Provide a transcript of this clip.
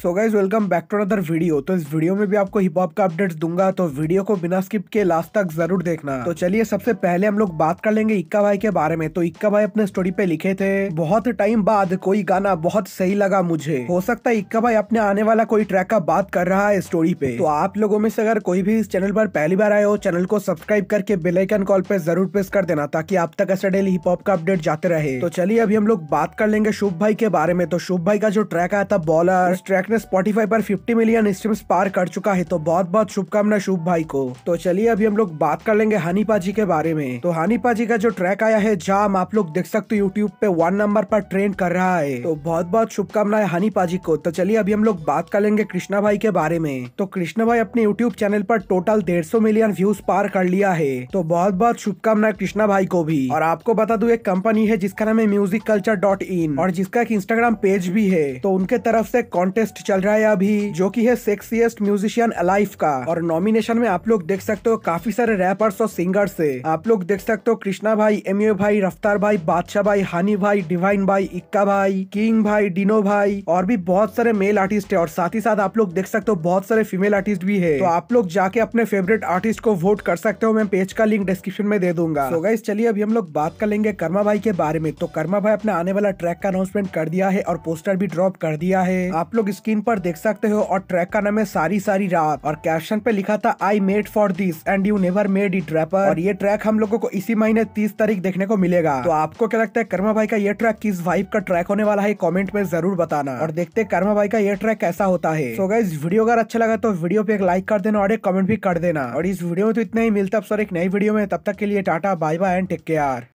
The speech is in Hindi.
so guys welcome back to other video तो इस वीडियो में भी आपको हिप हॉप का अपडेट्स दूंगा तो वीडियो को बिना स्किप के लास्ट तक जरूर देखना तो चलिए सबसे पहले हम लोग बात कर लेंगे इक्का भाई के बारे में तो इक्का भाई अपने स्टोरी पे लिखे थे बहुत टाइम बाद कोई गाना बहुत सही लगा मुझे हो सकता है इक्का भाई अपने आने वाला कोई ट्रैक का बात कर रहा है स्टोरी पे तो आप लोगों में से अगर कोई भी इस चैनल पर पहली बार आए हो चैनल को सब्सक्राइब करके बेलाइकन कॉल पे जरूर प्रेस कर देना ताकि आप तक ऐसा डेली हिप हॉप का अपडेट जाते रहे तो चलिए अभी हम लोग बात कर लेंगे शुभ भाई के बारे में तो शुभ भाई का जो ट्रैक आया था बॉलर ट्रैक ने ने स्पॉटीफाई पर 50 मिलियन स्ट्रीम्स पार कर चुका है तो बहुत बहुत शुभकामना शुभ भाई को तो चलिए अभी हम लोग बात कर लेंगे हनीपा जी के बारे में तो हनीपा जी का जो ट्रैक आया है जाम आप लोग देख सकते हो यूट्यूब पे वन नंबर पर ट्रेंड कर रहा है तो बहुत बहुत शुभकामनाएं हनीपा जी को तो चलिए अभी हम लोग बात कर लेंगे कृष्णा भाई के बारे में तो कृष्णा भाई अपने यूट्यूब चैनल पर टोटल डेढ़ मिलियन व्यूज पार कर लिया है तो बहुत बहुत शुभकामनाएं कृष्णा भाई को भी और आपको बता दू एक कंपनी है जिसका नाम है म्यूजिक कल्चर डॉट इन और जिसका एक इंस्टाग्राम पेज भी है तो उनके तरफ से कॉन्टेस्ट लिस्ट चल रहा है अभी जो की है सेक्सीएस्ट म्यूजिशियन अलाइफ का और नॉमिनेशन में आप लोग देख सकते हो काफी सारे रैपर्स और सिंगर है आप लोग देख सकते हो कृष्णा भाई एम भाई रफ्तार भाई बादशाह भाई हानि भाई डिवाइन भाई इक्का भाई किंग भाई डिनो भाई और भी बहुत सारे मेल आर्टिस्ट है और साथ ही साथ आप लोग देख सकते हो बहुत सारे फीमेल आर्टिस्ट भी है तो आप लोग जाके अपने फेवरेट आर्टिस्ट को वोट कर सकते हो मैं पेज का लिंक डिस्क्रिप्शन में दे दूंगा तो गाइस चलिए अभी हम लोग बात कर लेंगे कर्मा भाई के बारे में तो कर्मा भाई अपने आने वाला ट्रैक का अनाउंसमेंट कर दिया है और पोस्टर भी ड्रॉप कर दिया है आप लोग इसके स्क्रीन पर देख सकते हो और ट्रैक का नाम है सारी सारी रात और कैप्शन पे लिखा था I made for this and you never made it rapper और ये ट्रैक हम लोगों को इसी महीने तीस तारीख देखने को मिलेगा तो आपको क्या लगता है कर्मा भाई का ये ट्रैक किस वाइब का ट्रैक होने वाला है कॉमेंट में जरूर बताना और देखते कर्मा भाई का ये ट्रैक कैसा होता है तो इस वीडियो अगर अच्छा लगा तो वीडियो पे एक लाइक कर देना और एक कमेंट भी कर देना और इस वीडियो में तो इतना ही मिलता है सर एक नई वीडियो में तब तक के लिए tata bye bye and take care